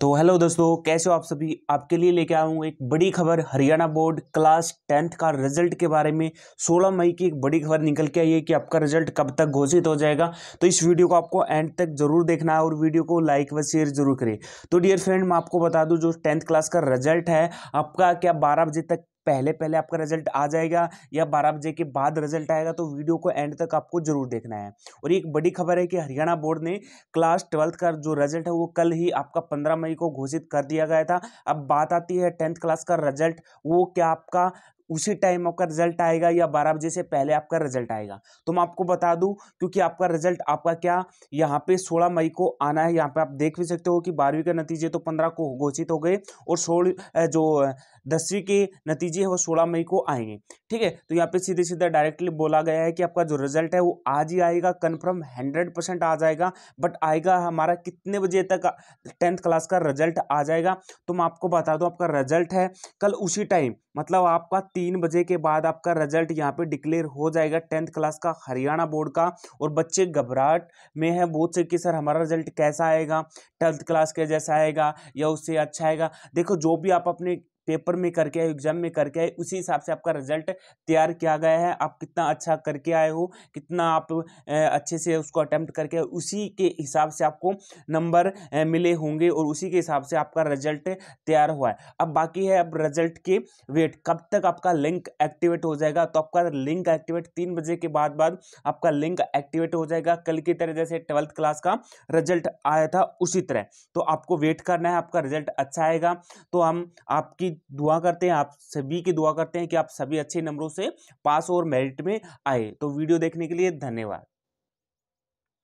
तो हेलो दोस्तों कैसे हो आप सभी आपके लिए लेके आया हूँ एक बड़ी खबर हरियाणा बोर्ड क्लास टेंथ का रिजल्ट के बारे में 16 मई की एक बड़ी खबर निकल के आई है कि आपका रिजल्ट कब तक घोषित हो जाएगा तो इस वीडियो को आपको एंड तक जरूर देखना है और वीडियो को लाइक व शेयर जरूर करें तो डियर फ्रेंड मैं आपको बता दूँ जो टेंथ क्लास का रिजल्ट है आपका क्या बारह बजे तक पहले पहले आपका रिजल्ट आ जाएगा या बारह बजे के बाद रिजल्ट आएगा तो वीडियो को एंड तक आपको जरूर देखना है और एक बड़ी खबर है कि हरियाणा बोर्ड ने क्लास ट्वेल्थ का जो रिजल्ट है वो कल ही आपका पंद्रह मई को घोषित कर दिया गया था अब बात आती है टेंथ क्लास का रिजल्ट वो क्या आपका उसी टाइम आपका रिजल्ट आएगा या बारह बजे से पहले आपका रिजल्ट आएगा तो मैं आपको बता दूं क्योंकि आपका रिजल्ट आपका क्या यहाँ पे सोलह मई को आना है यहाँ पे आप देख भी सकते हो कि बारहवीं के नतीजे तो पंद्रह को घोषित हो गए और सोल जो दसवीं के नतीजे हैं वो सोलह मई को आएंगे ठीक है तो यहाँ पे सीधे सीधे डायरेक्टली बोला गया है कि आपका जो रिजल्ट है वो आज ही आएगा कन्फर्म हंड्रेड परसेंट आ जाएगा बट आएगा हमारा कितने बजे तक टेंथ क्लास का रिजल्ट आ जाएगा तो मैं आपको बता दूँ आपका रिजल्ट है कल उसी टाइम मतलब आपका तीन बजे के बाद आपका रिजल्ट यहाँ पे डिक्लेयर हो जाएगा टेंथ क्लास का हरियाणा बोर्ड का और बच्चे घबराहट में है बोर्ड से कि सर हमारा रिजल्ट कैसा आएगा ट्वेल्थ क्लास के जैसा आएगा या उससे अच्छा आएगा देखो जो भी आप अपने पेपर में करके आए एग्जाम में करके आए उसी हिसाब से आपका रिजल्ट तैयार किया गया है आप कितना अच्छा करके आए हो कितना आप अच्छे से उसको अटैम्प्ट करके उसी के हिसाब से आपको नंबर मिले होंगे और उसी के हिसाब से आपका रिजल्ट तैयार हुआ है अब बाकी है अब रिजल्ट के वेट कब तक आपका लिंक एक्टिवेट हो जाएगा तो आपका लिंक एक्टिवेट तीन बजे के बाद बाद आपका लिंक एक्टिवेट हो जाएगा कल की तरह जैसे ट्वेल्थ क्लास का रिजल्ट आया था उसी तरह तो आपको वेट करना है आपका रिजल्ट अच्छा आएगा तो हम आपकी दुआ करते हैं आप सभी की दुआ करते हैं कि आप सभी अच्छे नंबरों से पास और मेरिट में आए तो वीडियो देखने के लिए धन्यवाद